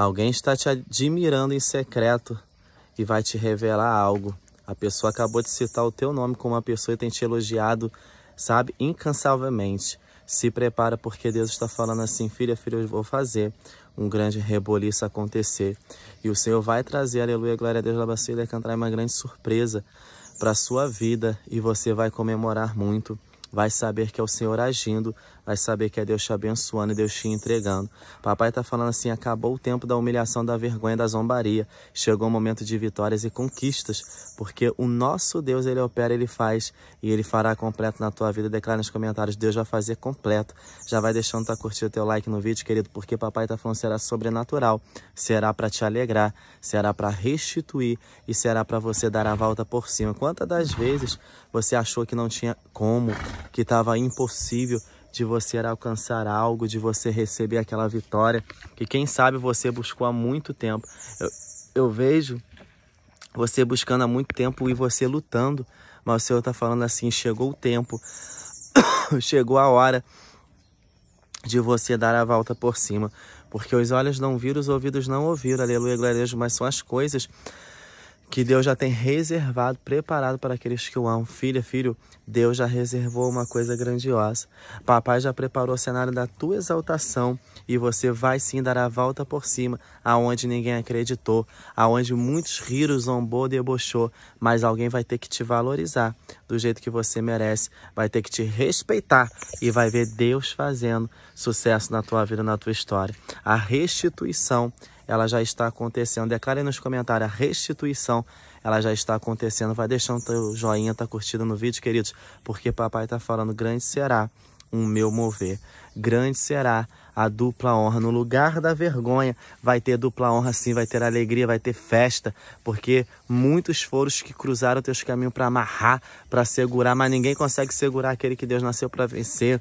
Alguém está te admirando em secreto e vai te revelar algo. A pessoa acabou de citar o teu nome como uma pessoa e tem te elogiado, sabe, incansavelmente. Se prepara porque Deus está falando assim, filha, filha, eu vou fazer um grande reboliço acontecer. E o Senhor vai trazer, aleluia, glória a Deus, labacilha, cantar uma grande surpresa para a sua vida e você vai comemorar muito vai saber que é o Senhor agindo, vai saber que é Deus te abençoando e Deus te entregando. Papai está falando assim: acabou o tempo da humilhação, da vergonha, da zombaria. Chegou o momento de vitórias e conquistas, porque o nosso Deus, ele opera, ele faz e ele fará completo na tua vida. Declara nos comentários: Deus vai fazer completo. Já vai deixando tua curtida, teu like no vídeo, querido, porque papai está falando será sobrenatural, será para te alegrar, será para restituir e será para você dar a volta por cima. Quantas das vezes você achou que não tinha como? que estava impossível de você alcançar algo, de você receber aquela vitória que quem sabe você buscou há muito tempo. Eu, eu vejo você buscando há muito tempo e você lutando, mas o Senhor está falando assim: chegou o tempo, chegou a hora de você dar a volta por cima, porque os olhos não viram, os ouvidos não ouviram, aleluia, glória a Deus, mas são as coisas que Deus já tem reservado, preparado para aqueles que o amam. Filha, filho, Deus já reservou uma coisa grandiosa. Papai já preparou o cenário da tua exaltação e você vai sim dar a volta por cima, aonde ninguém acreditou, aonde muitos riram, zombou, debochou, mas alguém vai ter que te valorizar do jeito que você merece, vai ter que te respeitar e vai ver Deus fazendo sucesso na tua vida, na tua história. A restituição ela já está acontecendo. Declare é nos comentários a restituição, ela já está acontecendo. Vai deixando teu joinha, tá curtindo no vídeo, queridos, porque papai tá falando grande será um meu mover. Grande será a dupla honra. No lugar da vergonha, vai ter dupla honra sim, vai ter alegria, vai ter festa, porque muitos foram os que cruzaram teus caminhos para amarrar, para segurar, mas ninguém consegue segurar aquele que Deus nasceu para vencer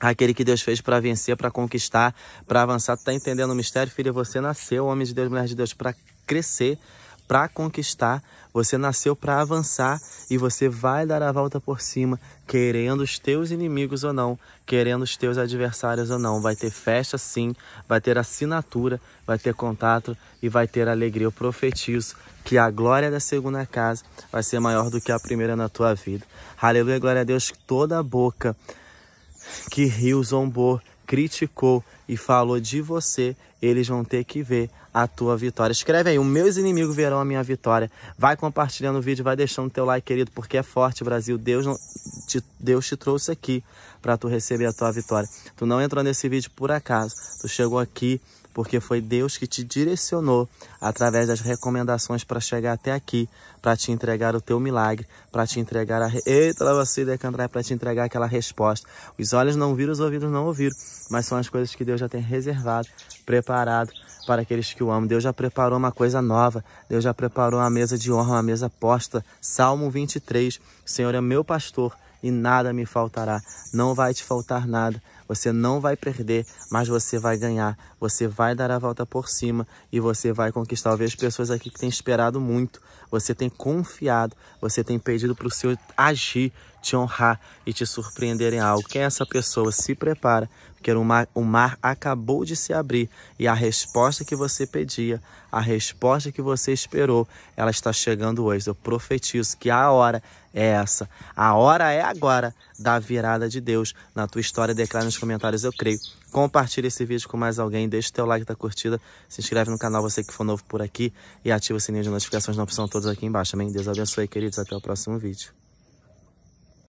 aquele que Deus fez para vencer, para conquistar, para avançar. Tu tá entendendo o mistério, filha? Você nasceu, homem de Deus, mulher de Deus, para crescer, para conquistar. Você nasceu para avançar e você vai dar a volta por cima, querendo os teus inimigos ou não, querendo os teus adversários ou não. Vai ter festa sim, vai ter assinatura, vai ter contato e vai ter alegria. Eu profetizo que a glória da segunda casa vai ser maior do que a primeira na tua vida. Aleluia, glória a Deus, toda a boca que riu, zombou, criticou e falou de você, eles vão ter que ver a tua vitória. Escreve aí, os meus inimigos verão a minha vitória. Vai compartilhando o vídeo, vai deixando o teu like, querido, porque é forte, Brasil. Deus, te, Deus te trouxe aqui para tu receber a tua vitória. Tu não entrou nesse vídeo por acaso. Tu chegou aqui porque foi Deus que te direcionou através das recomendações para chegar até aqui, para te entregar o teu milagre, para te entregar a eita você decantar para te entregar aquela resposta. Os olhos não viram, os ouvidos não ouviram, mas são as coisas que Deus já tem reservado, preparado para aqueles que o amam. Deus já preparou uma coisa nova. Deus já preparou uma mesa de honra, uma mesa posta. Salmo 23. Senhor é meu pastor e nada me faltará. Não vai te faltar nada você não vai perder, mas você vai ganhar. Você vai dar a volta por cima e você vai conquistar. Eu vejo pessoas aqui que têm esperado muito. Você tem confiado, você tem pedido para o Senhor agir, te honrar e te surpreender em algo. Quem é essa pessoa? Se prepara, porque o mar, o mar acabou de se abrir e a resposta que você pedia, a resposta que você esperou, ela está chegando hoje. Eu profetizo que a hora é essa. A hora é agora da virada de Deus na tua história. Declara nos nos comentários, eu creio. compartilhe esse vídeo com mais alguém, deixe o teu like da curtida, se inscreve no canal você que for novo por aqui e ativa o sininho de notificações na opção todos aqui embaixo. Amém? Deus abençoe, queridos. Até o próximo vídeo.